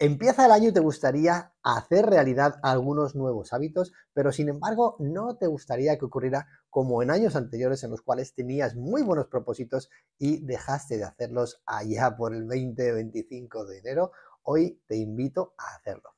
Empieza el año y te gustaría hacer realidad algunos nuevos hábitos, pero sin embargo no te gustaría que ocurriera como en años anteriores en los cuales tenías muy buenos propósitos y dejaste de hacerlos allá por el 20-25 de enero. Hoy te invito a hacerlo.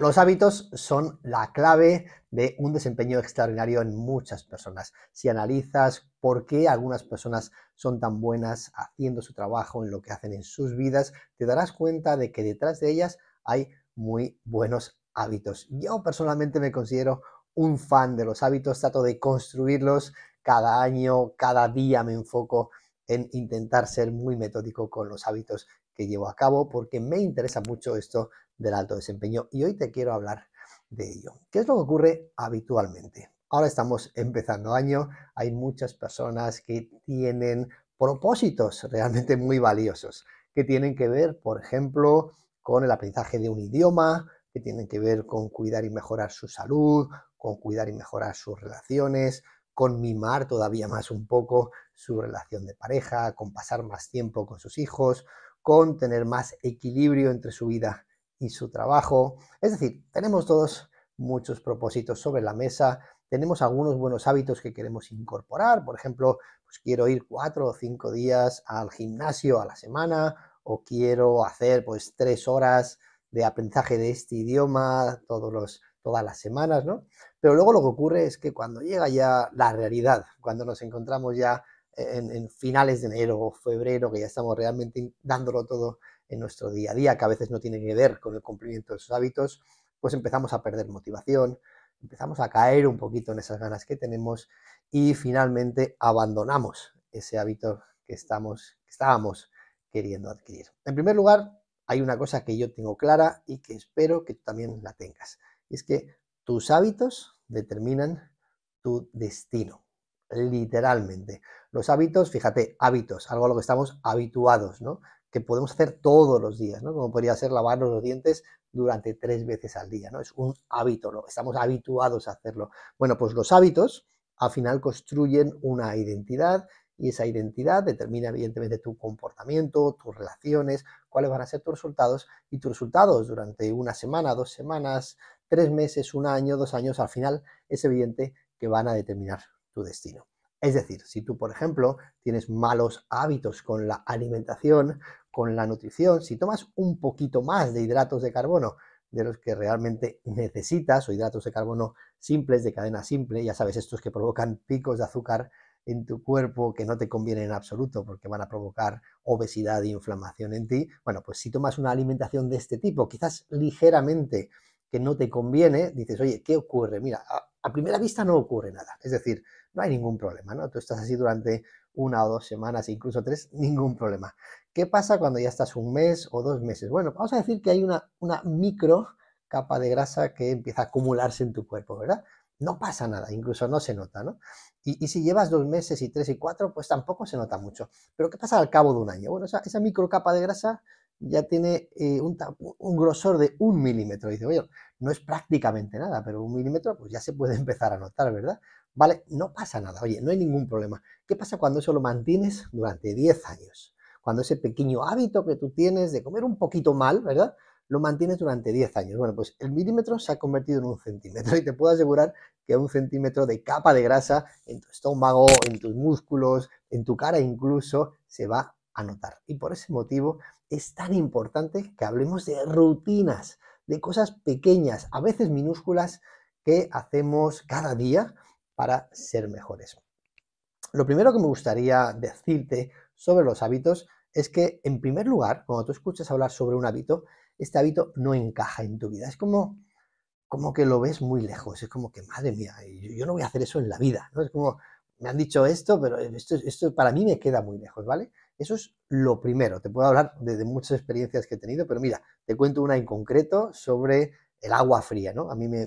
Los hábitos son la clave de un desempeño extraordinario en muchas personas. Si analizas por qué algunas personas son tan buenas haciendo su trabajo, en lo que hacen en sus vidas, te darás cuenta de que detrás de ellas hay muy buenos hábitos. Yo personalmente me considero un fan de los hábitos, trato de construirlos cada año, cada día me enfoco en intentar ser muy metódico con los hábitos que llevo a cabo porque me interesa mucho esto del alto desempeño y hoy te quiero hablar de ello. ¿Qué es lo que ocurre habitualmente? Ahora estamos empezando año, hay muchas personas que tienen propósitos realmente muy valiosos, que tienen que ver, por ejemplo, con el aprendizaje de un idioma, que tienen que ver con cuidar y mejorar su salud, con cuidar y mejorar sus relaciones, con mimar todavía más un poco su relación de pareja, con pasar más tiempo con sus hijos, con tener más equilibrio entre su vida y su trabajo. Es decir, tenemos todos muchos propósitos sobre la mesa, tenemos algunos buenos hábitos que queremos incorporar, por ejemplo, pues quiero ir cuatro o cinco días al gimnasio a la semana o quiero hacer pues tres horas de aprendizaje de este idioma todos los, todas las semanas, ¿no? Pero luego lo que ocurre es que cuando llega ya la realidad, cuando nos encontramos ya en finales de enero o febrero, que ya estamos realmente dándolo todo en nuestro día a día, que a veces no tiene que ver con el cumplimiento de sus hábitos, pues empezamos a perder motivación, empezamos a caer un poquito en esas ganas que tenemos y finalmente abandonamos ese hábito que, que estábamos queriendo adquirir. En primer lugar, hay una cosa que yo tengo clara y que espero que tú también la tengas. Y es que tus hábitos determinan tu destino, literalmente. Los hábitos, fíjate, hábitos, algo a lo que estamos habituados, ¿no? que podemos hacer todos los días, ¿no? Como podría ser lavarnos los dientes durante tres veces al día, ¿no? Es un hábito, ¿no? estamos habituados a hacerlo. Bueno, pues los hábitos al final construyen una identidad y esa identidad determina evidentemente tu comportamiento, tus relaciones, cuáles van a ser tus resultados y tus resultados durante una semana, dos semanas, tres meses, un año, dos años, al final es evidente que van a determinar tu destino. Es decir, si tú, por ejemplo, tienes malos hábitos con la alimentación, con la nutrición, si tomas un poquito más de hidratos de carbono de los que realmente necesitas, o hidratos de carbono simples, de cadena simple, ya sabes, estos que provocan picos de azúcar en tu cuerpo que no te convienen en absoluto porque van a provocar obesidad e inflamación en ti, bueno, pues si tomas una alimentación de este tipo, quizás ligeramente que no te conviene, dices, oye, ¿qué ocurre? Mira, a primera vista no ocurre nada, es decir, no hay ningún problema, ¿no? Tú estás así durante una o dos semanas, incluso tres, ningún problema. ¿Qué pasa cuando ya estás un mes o dos meses? Bueno, vamos a decir que hay una, micro capa de grasa que empieza a acumularse en tu cuerpo, ¿verdad? No pasa nada, incluso no se nota, ¿no? Y, si llevas dos meses y tres y cuatro, pues tampoco se nota mucho. Pero ¿qué pasa al cabo de un año? Bueno, esa, micro capa de grasa ya tiene eh, un, grosor de un milímetro. dice, oye, no es prácticamente nada, pero un milímetro pues ya se puede empezar a notar, ¿verdad? Vale, no pasa nada, oye, no hay ningún problema. ¿Qué pasa cuando eso lo mantienes durante 10 años? cuando ese pequeño hábito que tú tienes de comer un poquito mal, ¿verdad? Lo mantienes durante 10 años. Bueno, pues el milímetro se ha convertido en un centímetro y te puedo asegurar que un centímetro de capa de grasa en tu estómago, en tus músculos, en tu cara incluso, se va a notar. Y por ese motivo es tan importante que hablemos de rutinas, de cosas pequeñas, a veces minúsculas, que hacemos cada día para ser mejores. Lo primero que me gustaría decirte sobre los hábitos es que, en primer lugar, cuando tú escuchas hablar sobre un hábito, este hábito no encaja en tu vida. Es como, como que lo ves muy lejos. Es como que, madre mía, yo, no voy a hacer eso en la vida. ¿no? Es como, me han dicho esto, pero esto, para mí me queda muy lejos, ¿vale? Eso es lo primero. Te puedo hablar de, muchas experiencias que he tenido, pero mira, te cuento una en concreto sobre el agua fría, ¿no? A mí me,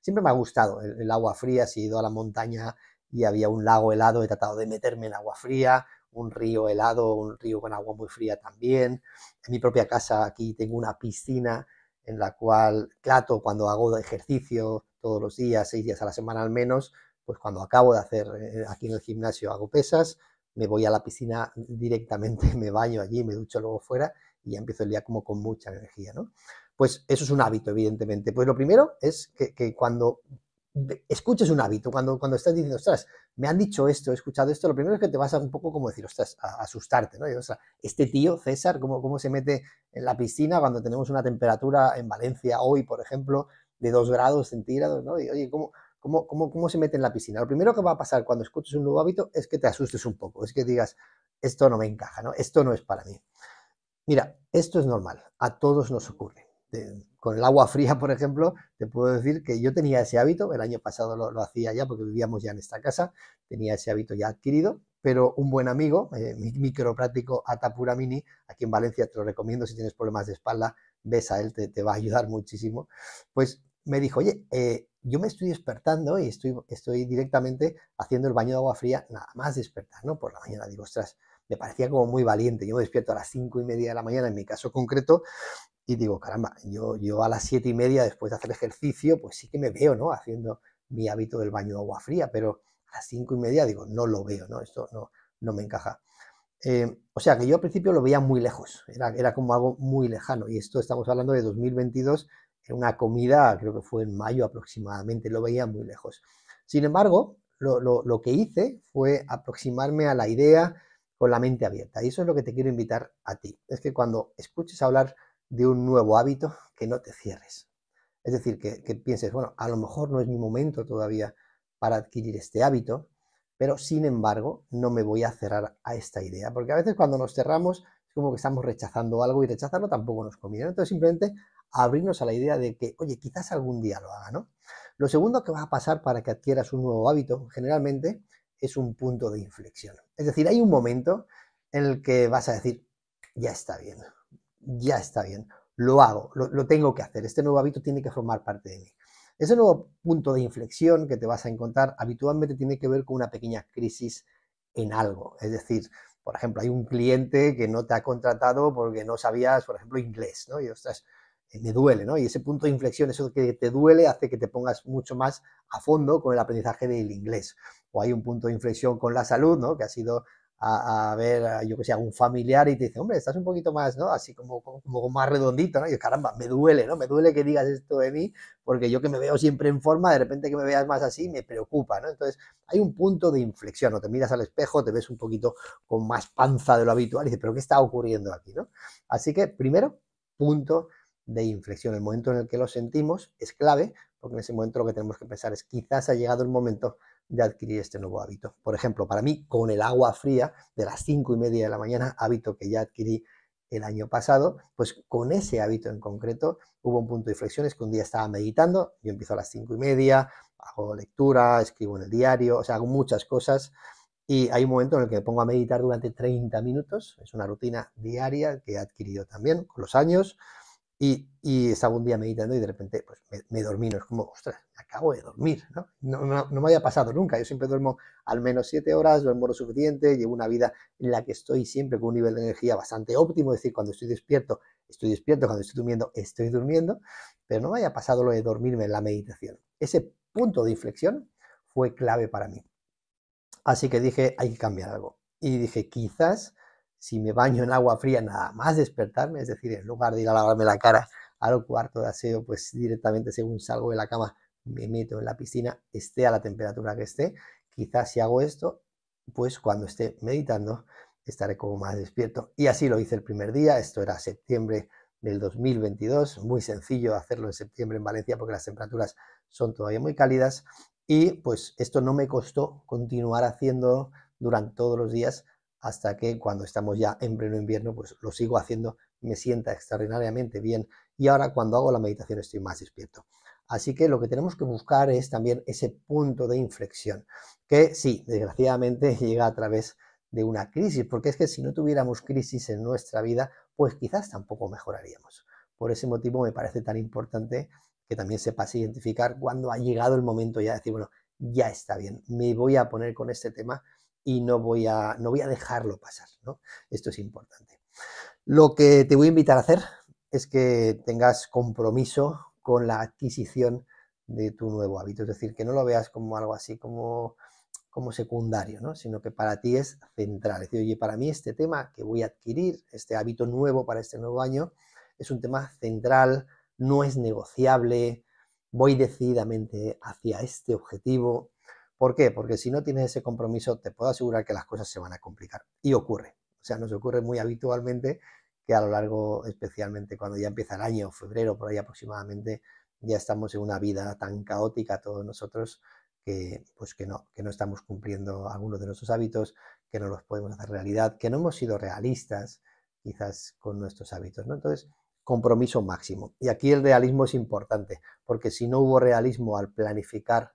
siempre me ha gustado el, el agua fría. Si he ido a la montaña y había un lago helado, he tratado de meterme en agua fría, un río helado, un río con agua muy fría también. En mi propia casa aquí tengo una piscina en la cual, claro, cuando hago ejercicio todos los días, seis días a la semana al menos, pues cuando acabo de hacer eh, aquí en el gimnasio hago pesas, me voy a la piscina directamente, me baño allí, me ducho luego fuera y ya empiezo el día como con mucha energía, ¿no? Pues eso es un hábito, evidentemente. Pues lo primero es que, que cuando escuches un hábito, cuando, cuando estás diciendo, ostras, me han dicho esto, he escuchado esto, lo primero es que te vas a un poco como decir, ostras, a, asustarte, ¿no? ostras, este tío, César, ¿cómo, ¿cómo se mete en la piscina cuando tenemos una temperatura en Valencia hoy, por ejemplo, de 2 grados centígrados, Y oye, ¿cómo, cómo se mete en la piscina? Lo primero que va a pasar cuando escuches un nuevo hábito es que te asustes un poco, es que digas, esto no me encaja, ¿no? Esto no es para mí. Mira, esto es normal, a todos nos ocurre con el agua fría, por ejemplo, te puedo decir que yo tenía ese hábito, el año pasado lo, hacía ya porque vivíamos ya en esta casa, tenía ese hábito ya adquirido, pero un buen amigo, eh, mi, micropráctico Atapura Mini, aquí en Valencia te lo recomiendo si tienes problemas de espalda, ves a él, te, va a ayudar muchísimo, pues me dijo, oye, eh, yo me estoy despertando y estoy, estoy directamente haciendo el baño de agua fría, nada más despertar, ¿no? Por la mañana digo, ostras, me parecía como muy valiente. Yo me despierto a las cinco y media de la mañana, en mi caso concreto, y digo, caramba, yo, a las siete y media después de hacer ejercicio, pues sí que me veo, ¿no? Haciendo mi hábito del baño de agua fría, pero a las cinco y media digo, no lo veo, ¿no? Esto no, me encaja. Eh, o sea que yo al principio lo veía muy lejos, era, como algo muy lejano. Y esto estamos hablando de 2022, en una comida, creo que fue en mayo aproximadamente, lo veía muy lejos. Sin embargo, lo, lo que hice fue aproximarme a la idea con la mente abierta. Y eso es lo que te quiero invitar a ti. Es que cuando escuches hablar de un nuevo hábito, que no te cierres. Es decir, que, pienses, bueno, a lo mejor no es mi momento todavía para adquirir este hábito, pero sin embargo no me voy a cerrar a esta idea, porque a veces cuando nos cerramos es como que estamos rechazando algo y rechazarlo tampoco nos conviene. Entonces simplemente abrirnos a la idea de que, oye, quizás algún día lo haga, ¿no? Lo segundo que va a pasar para que adquieras un nuevo hábito, generalmente, es un punto de inflexión. Es decir, hay un momento en el que vas a decir, ya está bien, ya está bien, lo hago, lo, tengo que hacer, este nuevo hábito tiene que formar parte de mí. Ese nuevo punto de inflexión que te vas a encontrar habitualmente tiene que ver con una pequeña crisis en algo, es decir, por ejemplo, hay un cliente que no te ha contratado porque no sabías, por ejemplo, inglés, ¿no? Y eh, me duele, ¿no? Y ese punto de inflexión, eso que te duele, hace que te pongas mucho más a fondo con el aprendizaje del inglés. O hay un punto de inflexión con la salud, ¿no? Que ha sido a, ver, yo que sé, a un familiar y te dice, hombre, estás un poquito más, ¿no? Así como, como, más redondito, ¿no? Y yo, caramba, me duele, ¿no? Me duele que digas esto de mí, porque yo que me veo siempre en forma, de repente que me veas más así, me preocupa, ¿no? Entonces, hay un punto de inflexión, o te miras al espejo, te ves un poquito con más panza de lo habitual y dices, pero ¿qué está ocurriendo aquí, ¿no? Así que, primero, punto de inflexión. El momento en el que lo sentimos es clave, porque en ese momento lo que tenemos que pensar es, quizás ha llegado el momento de adquirir este nuevo hábito. Por ejemplo, para mí, con el agua fría de las 5 y media de la mañana, hábito que ya adquirí el año pasado, pues con ese hábito en concreto hubo un punto de inflexión, es que un día estaba meditando, yo empiezo a las 5 y media, hago lectura, escribo en el diario, o sea, hago muchas cosas y hay un momento en el que me pongo a meditar durante 30 minutos, es una rutina diaria que he adquirido también con los años, y, y, estaba un día meditando y de repente pues, me, dormí, no es como, ostras, acabo de dormir, ¿no? No, me había pasado nunca, yo siempre duermo al menos siete horas, duermo lo suficiente, llevo una vida en la que estoy siempre con un nivel de energía bastante óptimo, es decir, cuando estoy despierto, estoy despierto, cuando estoy durmiendo, estoy durmiendo, pero no me había pasado lo de dormirme en la meditación. Ese punto de inflexión fue clave para mí. Así que dije, hay que cambiar algo. Y dije, quizás si me baño en agua fría nada más despertarme, es decir, en lugar de ir a lavarme la cara al cuarto de aseo, pues directamente según salgo de la cama me meto en la piscina, esté a la temperatura que esté. Quizás si hago esto, pues cuando esté meditando estaré como más despierto. Y así lo hice el primer día, esto era septiembre del 2022, muy sencillo hacerlo en septiembre en Valencia porque las temperaturas son todavía muy cálidas y pues esto no me costó continuar haciéndolo durante todos los días hasta que cuando estamos ya en pleno invierno, pues lo sigo haciendo, me sienta extraordinariamente bien y ahora cuando hago la meditación estoy más despierto. Así que lo que tenemos que buscar es también ese punto de inflexión, que sí, desgraciadamente llega a través de una crisis, porque es que si no tuviéramos crisis en nuestra vida, pues quizás tampoco mejoraríamos. Por ese motivo me parece tan importante que también sepas identificar cuando ha llegado el momento ya de decir, bueno, ya está bien, me voy a poner con este tema y no voy a, no voy a dejarlo pasar. Esto es importante. Lo que te voy a invitar a hacer es que tengas compromiso con la adquisición de tu nuevo hábito, es decir, que no lo veas como algo así como, como secundario, ¿no? sino que para ti es central. Es decir, oye, para mí este tema que voy a adquirir, este hábito nuevo para este nuevo año, es un tema central, no es negociable, voy decididamente hacia este objetivo ¿Por qué? Porque si no tienes ese compromiso, te puedo asegurar que las cosas se van a complicar. Y ocurre. O sea, nos ocurre muy habitualmente que a lo largo, especialmente cuando ya empieza el año, febrero, por ahí aproximadamente, ya estamos en una vida tan caótica todos nosotros que, pues que, no, que no estamos cumpliendo algunos de nuestros hábitos, que no los podemos hacer realidad, que no hemos sido realistas quizás con nuestros hábitos. Entonces, compromiso máximo. Y aquí el realismo es importante, porque si no hubo realismo al planificar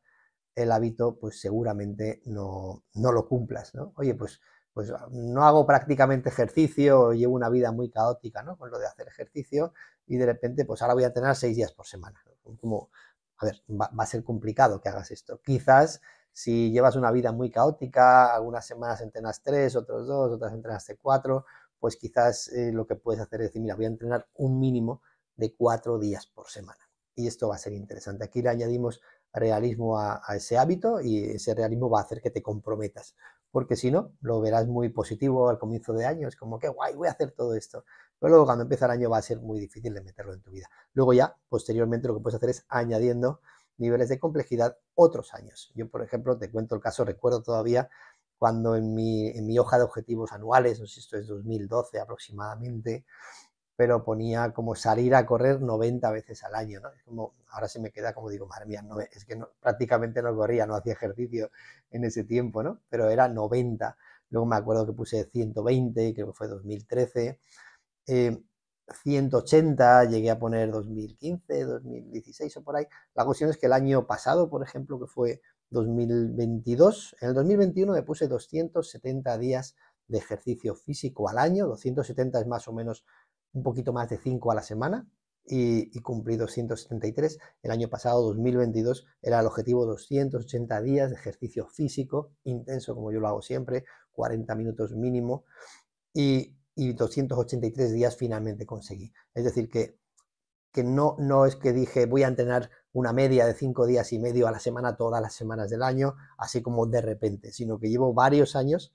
el hábito, pues seguramente no, no lo cumplas, ¿no? Oye, pues, pues ah, no hago prácticamente ejercicio, llevo una vida muy caótica, ¿no? Con lo de hacer ejercicio y de repente, pues ahora voy a tener seis días por semana. Como, a ver, va, a ser complicado que hagas esto. Quizás si llevas una vida muy caótica, algunas semanas entrenas tres, otros dos, otras entrenas cuatro, pues quizás eh, lo que puedes hacer es decir, mira, voy a entrenar un mínimo de cuatro días por semana. Y esto va a ser interesante. Aquí le añadimos realismo a, ese hábito y ese realismo va a hacer que te comprometas. Porque si no, lo verás muy positivo al comienzo de año, es como que guay, voy a hacer todo esto. Pero luego cuando empieza el año va a ser muy difícil de meterlo en tu vida. Luego ya, posteriormente, lo que puedes hacer es añadiendo niveles de complejidad otros años. Yo, por ejemplo, te cuento el caso, recuerdo todavía cuando en mi, en mi hoja de objetivos anuales, no sé si esto es 2012 aproximadamente, pero ponía como salir a correr 90 veces al año, ¿no? como, ahora se me queda como digo, madre mía, no, es que prácticamente no corría, no hacía ejercicio en ese tiempo, ¿no? Pero era 90, luego me acuerdo que puse 120, creo que fue 2013, 180, eh, llegué a poner 2015, 2016 o por ahí. La cuestión es que el año pasado, por ejemplo, que fue 2022, en el 2021 me puse 270 días de ejercicio físico al año, 270 es más o menos un poquito más de 5 a la semana y, cumplí 273. El año pasado, 2022, era el objetivo 280 días de ejercicio físico intenso, como yo lo hago siempre, 40 minutos mínimo, y, 283 días finalmente conseguí. Es decir, que, no, no es que dije voy a entrenar una media de 5 días y medio a la semana todas las semanas del año, así como de repente, sino que llevo varios años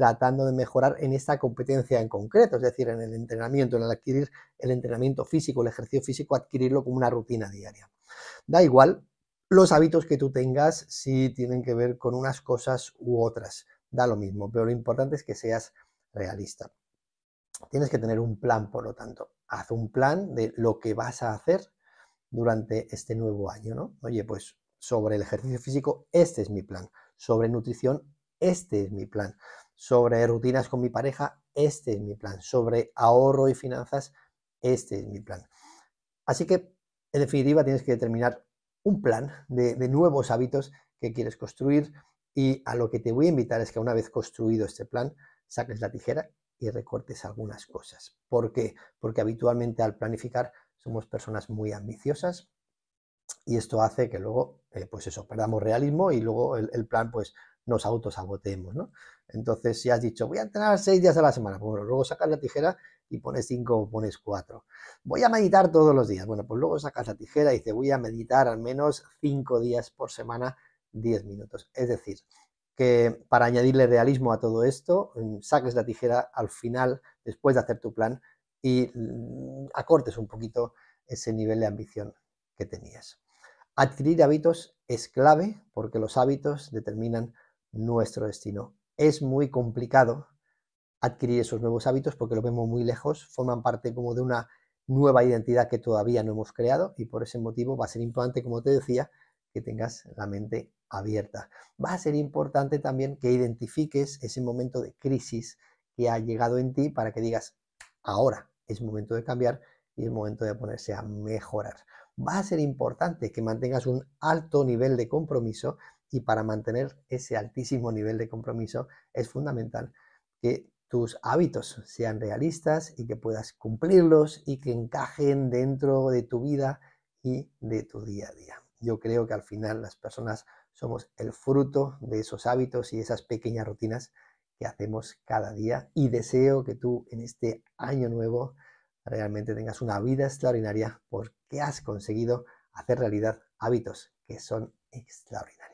tratando de mejorar en esta competencia en concreto, es decir, en el entrenamiento, en el adquirir el entrenamiento físico, el ejercicio físico, adquirirlo como una rutina diaria. Da igual los hábitos que tú tengas si tienen que ver con unas cosas u otras, da lo mismo, pero lo importante es que seas realista. Tienes que tener un plan, por lo tanto, haz un plan de lo que vas a hacer durante este nuevo año, ¿no? Oye, pues sobre el ejercicio físico, este es mi plan, sobre nutrición, este es mi plan sobre rutinas con mi pareja, este es mi plan. Sobre ahorro y finanzas, este es mi plan. Así que, en definitiva, tienes que determinar un plan de, nuevos hábitos que quieres construir y a lo que te voy a invitar es que una vez construido este plan, saques la tijera y recortes algunas cosas. ¿Por qué? Porque habitualmente al planificar somos personas muy ambiciosas y esto hace que luego, eh, pues eso, perdamos realismo y luego el plan, pues nos autosabotemos, ¿no? Entonces, si has dicho, voy a entrenar seis días a la semana, pues bueno, luego sacas la tijera y pones cinco o pones cuatro. Voy a meditar todos los días, bueno, pues luego sacas la tijera y dices, voy a meditar al menos cinco días por semana, diez minutos. Es decir, que para añadirle realismo a todo esto, mm, saques la tijera al final, después de hacer tu plan, y mm, acortes un poquito ese nivel de ambición que tenías. Adquirir hábitos es clave porque los hábitos determinan nuestro destino. Es muy complicado adquirir esos nuevos hábitos porque lo vemos muy lejos, forman parte como de una nueva identidad que todavía no hemos creado y por ese motivo va a ser importante, como te decía, que tengas la mente abierta. Va a ser importante también que identifiques ese momento de crisis que ha llegado en ti para que digas, ahora es momento de cambiar y es momento de ponerse a mejorar. Va a ser importante que mantengas un alto nivel de compromiso y para mantener ese altísimo nivel de compromiso es fundamental que tus hábitos sean realistas y que puedas cumplirlos y que encajen dentro de tu vida y de tu día a día. Yo creo que al final las personas somos el fruto de esos hábitos y esas pequeñas rutinas que hacemos cada día y deseo que tú en este año nuevo realmente tengas una vida extraordinaria porque has conseguido hacer realidad hábitos que son extraordinarios.